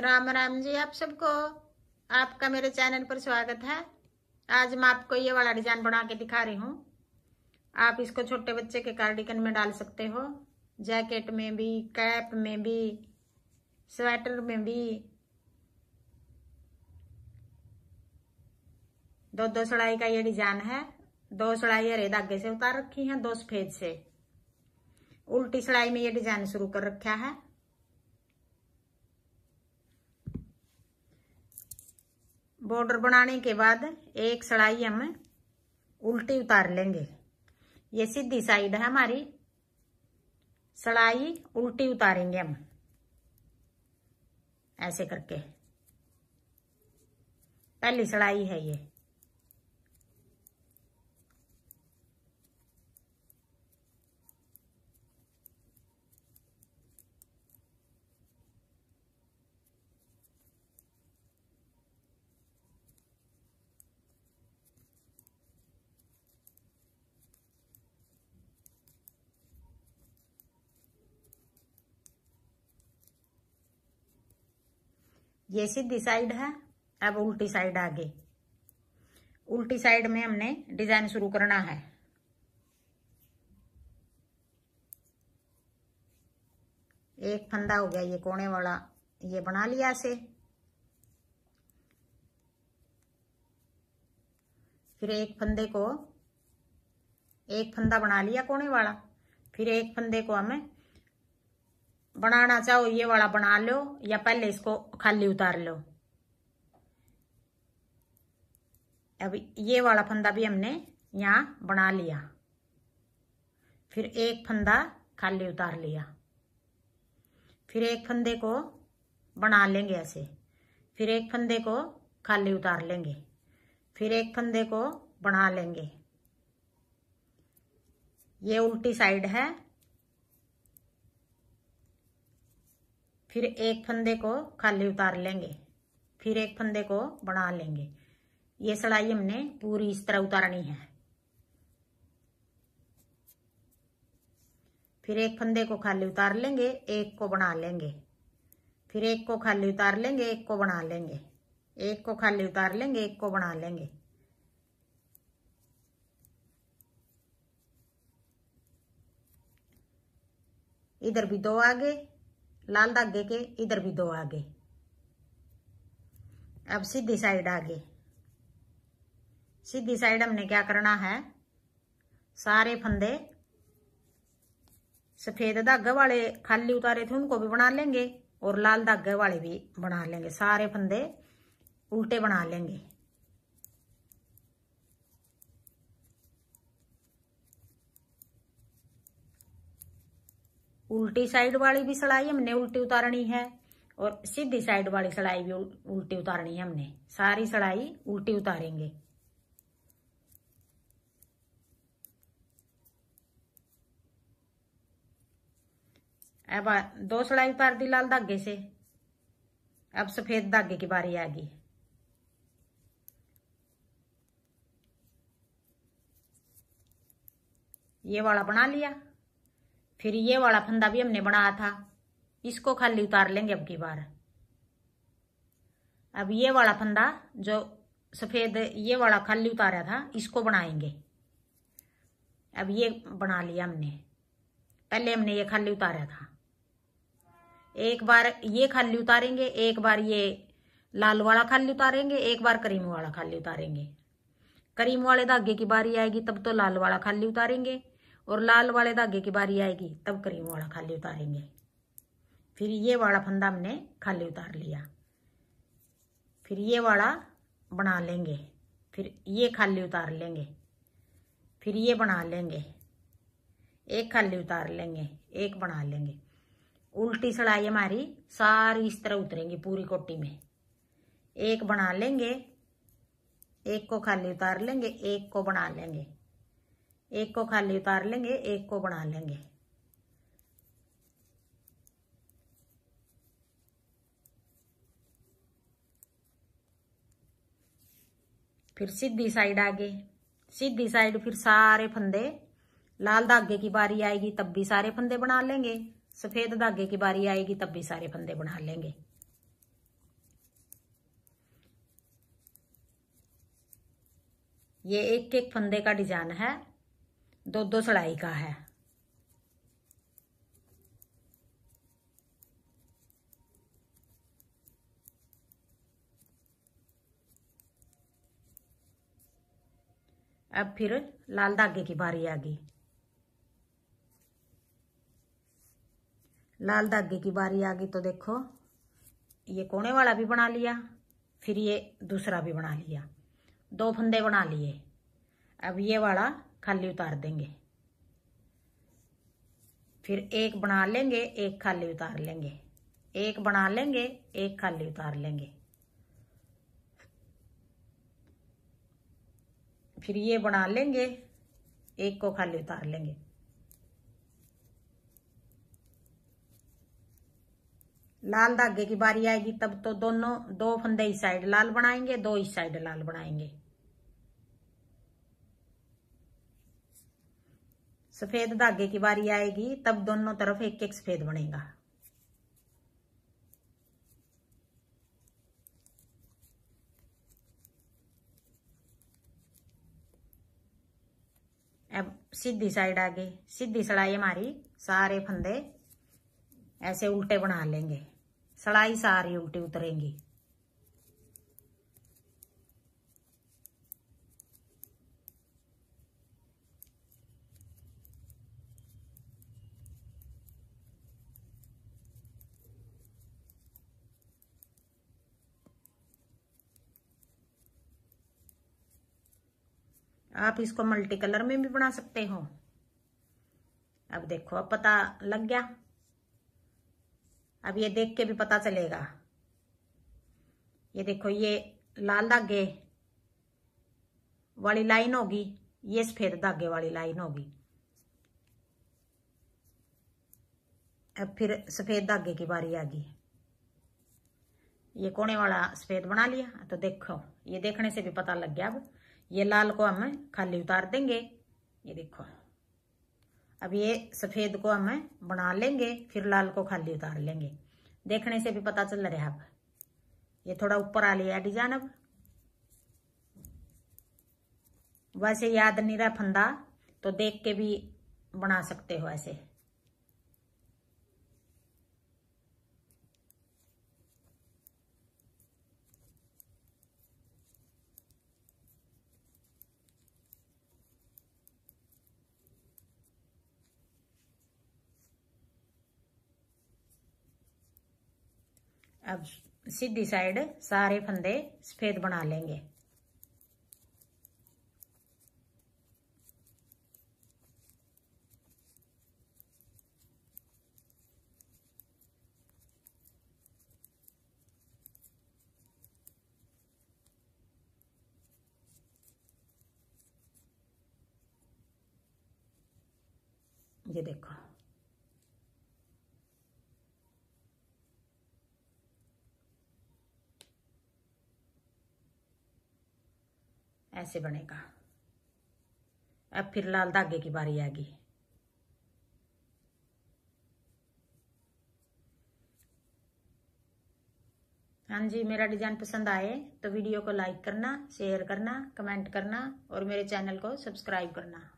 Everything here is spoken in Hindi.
राम राम जी आप सबको आपका मेरे चैनल पर स्वागत है आज मैं आपको ये वाला डिजाइन बना के दिखा रही हूँ आप इसको छोटे बच्चे के कार्डिकन में डाल सकते हो जैकेट में भी कैप में भी स्वेटर में भी दो दो सड़ाई का ये डिजाइन है दो सड़ाई हरे धागे से उतार रखी है दो सफेद से उल्टी सड़ाई में ये डिजाइन शुरू कर रखा है बॉर्डर बनाने के बाद एक सड़ाई हम उल्टी उतार लेंगे ये सीधी साइड है हमारी सड़ाई उल्टी उतारेंगे हम ऐसे करके पहली सड़ाई है ये ये सीधी साइड है अब उल्टी साइड आगे उल्टी साइड में हमने डिजाइन शुरू करना है एक फंदा हो गया ये कोने वाला ये बना लिया से फिर एक फंदे को एक फंदा बना लिया कोने वाला फिर एक फंदे को हमें बनाना चाहो ये वाला बना लो या पहले इसको खाली उतार लो अब ये वाला फंदा भी हमने यहाँ बना लिया फिर एक फंदा खाली उतार लिया फिर एक फंदे को बना लेंगे ऐसे फिर एक फंदे को खाली उतार लेंगे फिर एक फंदे को बना लेंगे ये उल्टी साइड है फिर एक फंदे को खाली उतार लेंगे फिर एक फंदे को बना लेंगे ये सड़ाई हमने पूरी इस तरह उतारनी है फिर एक फंदे को खाली उतार लेंगे एक को बना लेंगे फिर एक को खाली उतार लेंगे एक को बना लेंगे एक को खाली उतार लेंगे एक को बना लेंगे इधर भी दो आगे लाल धागे के इधर भी दो आगे अब सीधी साइड आगे सीधी साइड हमने क्या करना है सारे फंदे सफेद धागे वाले खाली उतारे थे उनको भी बना लेंगे और लाल धागे वाले भी बना लेंगे सारे फंदे उल्टे बना लेंगे उल्टी साइड वाली भी सिलाई हमने उल्टी उतारनी है और सीधी साइड वाली सिलाई भी उल्टी उतारनी है हमने सारी सिलाई उल्टी उतारेंगे अब दो सिलाई उतार दी लाल धागे से अब सफेद धागे की बारी आ गई ये वाला बना लिया फिर ये वाला फंदा भी हमने बनाया था इसको खाली उतार लेंगे अब की बार अब ये वाला फंदा जो सफेद ये वाला खाली उतारा था इसको बनाएंगे अब ये बना लिया हमने पहले हमने ये खाली उतारा था एक बार ये खाली उतारेंगे एक बार ये लाल वाला खाली उतारेंगे एक बार करीम वाला खाली उतारेंगे करीम वाले धागे की बारी आएगी तब तो लाल वाला खाली उतारेंगे और लाल वाले धागे की बारी आएगी तब करीम वाला खाली उतारेंगे फिर ये वाला फंदा हमने खाली उतार लिया फिर ये वाला बना लेंगे फिर ये खाली उतार लेंगे फिर ये बना लेंगे एक खाली उतार लेंगे एक बना लेंगे उल्टी सड़ाई हमारी सारी इस तरह उतरेंगी पूरी कोटी में एक बना लेंगे एक को खाली उतार लेंगे एक को बना लेंगे एक को खाली उतार लेंगे एक को बना लेंगे फिर सीधी साइड आगे सीधी साइड फिर सारे फंदे लाल धागे की बारी आएगी तब भी सारे फंदे बना लेंगे सफेद धागे की बारी आएगी तब भी सारे फंदे बना लेंगे ये एक एक फंदे का डिजाइन है दो दो सड़ाई का है अब फिर लाल धागे की बारी आ गई लाल धागे की बारी आ गई तो देखो ये कोने वाला भी बना लिया फिर ये दूसरा भी बना लिया दो फंदे बना लिए अब ये वाला खाली उतार देंगे फिर एक बना लेंगे एक खाली उतार लेंगे एक बना लेंगे एक खाली उतार लेंगे फिर ये बना लेंगे एक को खाली उतार लेंगे लाल धागे की बारी आएगी तब तो दोनों दो फंदे इस साइड लाल बनाएंगे दो इस साइड लाल बनाएंगे सफेद धागे की बारी आएगी तब दोनों तरफ एक एक सफेद बनेगा अब सीधी साइड आगे सीधी सड़ाई हमारी सारे फंदे ऐसे उल्टे बना लेंगे सड़ाई सारी उल्टी उतरेंगी आप इसको मल्टी कलर में भी बना सकते हो अब देखो अब पता लग गया अब ये देख के भी पता चलेगा ये देखो ये लाल धागे वाली लाइन होगी ये सफेद धागे वाली लाइन होगी अब फिर सफेद धागे की बारी आ गई ये कोने वाला सफेद बना लिया तो देखो ये देखने से भी पता लग गया अब ये लाल को हम खाली उतार देंगे ये देखो अब ये सफेद को हम बना लेंगे फिर लाल को खाली उतार लेंगे देखने से भी पता चल रहा है अब ये थोड़ा ऊपर आ लिया डिजाइन अब वैसे याद नहीं रहा फंदा तो देख के भी बना सकते हो ऐसे अब सीधी साइड सारे फंदे सफेद बना लेंगे ये देखो ऐसे बनेगा अब फिर लाल धागे की बारी आ गई हाँ जी मेरा डिजाइन पसंद आए तो वीडियो को लाइक करना शेयर करना कमेंट करना और मेरे चैनल को सब्सक्राइब करना